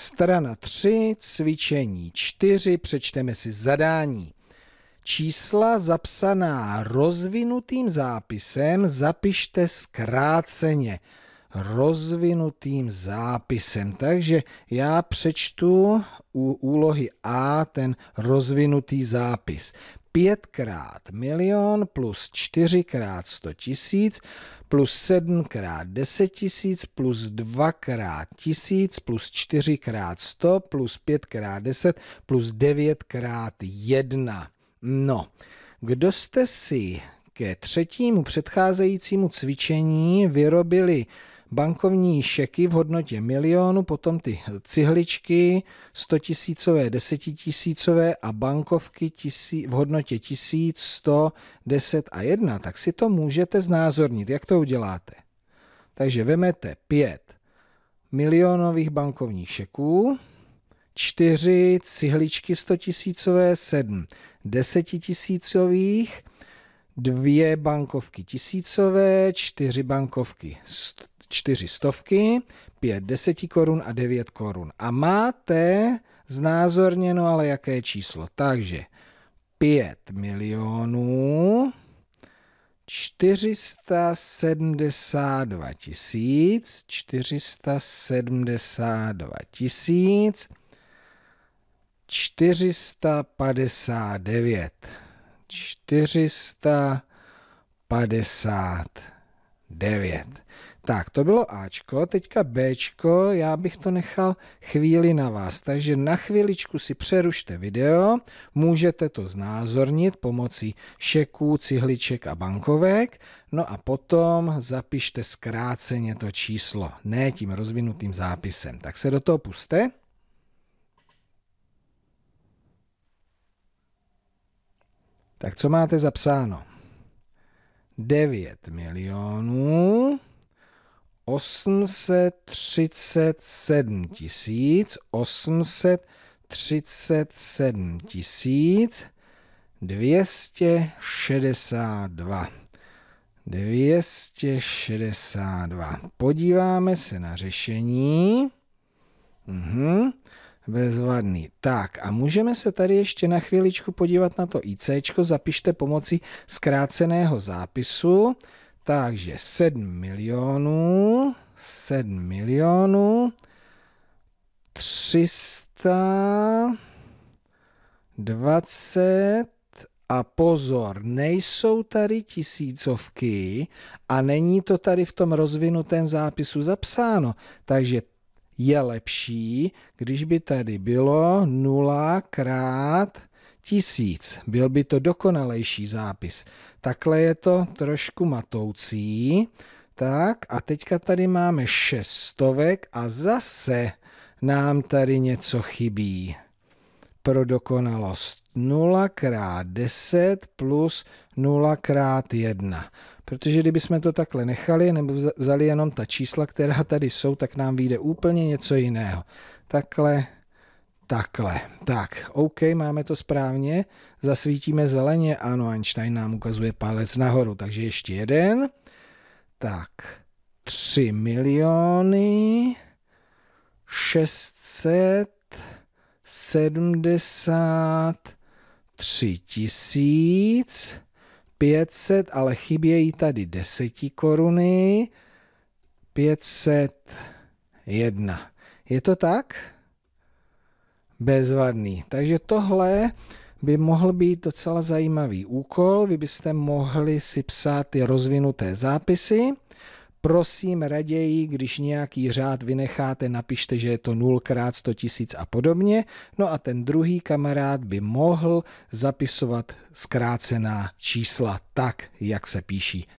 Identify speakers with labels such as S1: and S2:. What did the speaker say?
S1: Strana 3, cvičení 4, přečteme si zadání. Čísla zapsaná rozvinutým zápisem zapište zkráceně. Rozvinutým zápisem. Takže já přečtu u úlohy A ten rozvinutý zápis pětkrát milion plus čtyřikrát sto tisíc plus sedmkrát deset tisíc plus krát tisíc plus čtyřikrát sto plus pětkrát deset plus devětkrát jedna. No, kdo jste si ke třetímu předcházejícímu cvičení vyrobili bankovní šeky v hodnotě milionu, potom ty cihličky, 100 tisícové, 10 tisícové a bankovky tisí, v hodnotě 1000, 100, 10 a 1. Tak si to můžete znázornit. Jak to uděláte? Takže vemete 5 milionových bankovních šeků, 4 cihličky 100 tisícové, 7 10 tisícových, dvě bankovky tisícové, čtyři bankovky čtyři stovky, pět deseti korun a devět korun. A máte znázorněno ale jaké číslo. Takže pět milionů 472 tisíc, 472 tisíc, 459. 459. Tak, to bylo Ačko, teďka Bčko, já bych to nechal chvíli na vás. Takže na chvíličku si přerušte video, můžete to znázornit pomocí šeků, cihliček a bankovek, no a potom zapište zkráceně to číslo, ne tím rozvinutým zápisem. Tak se do toho puste. Tak co máte zapsáno? 9 milionů 837 tisíc 837 tisíc 262. 262. Podíváme se na řešení. Mhm. Bezvadný. Tak a můžeme se tady ještě na chvíličku podívat na to IC. Zapište pomocí zkráceného zápisu. Takže 7 milionů, 7 milionů, 300, 20 a pozor, nejsou tady tisícovky a není to tady v tom rozvinutém zápisu zapsáno. Takže je lepší, když by tady bylo 0 krát tisíc. Byl by to dokonalejší zápis. Takhle je to trošku matoucí. Tak a teďka tady máme šestovek a zase nám tady něco chybí pro dokonalost 0 krát 10 plus 0 krát 1. Protože kdybychom to takhle nechali nebo vzali jenom ta čísla, která tady jsou, tak nám vyjde úplně něco jiného. Takhle, takhle. Tak, OK, máme to správně. Zasvítíme zeleně. Ano, Einstein nám ukazuje palec nahoru. Takže ještě jeden. Tak, 3 miliony 600 73 tisíc 500, ale chybějí tady 10 koruny, 501. Je to tak? Bezvadný. Takže tohle by mohl být docela zajímavý úkol. Vy byste mohli si psát ty rozvinuté zápisy. Prosím raději, když nějaký řád vynecháte, napište, že je to 0 x 100 tisíc a podobně. No a ten druhý kamarád by mohl zapisovat zkrácená čísla tak, jak se píší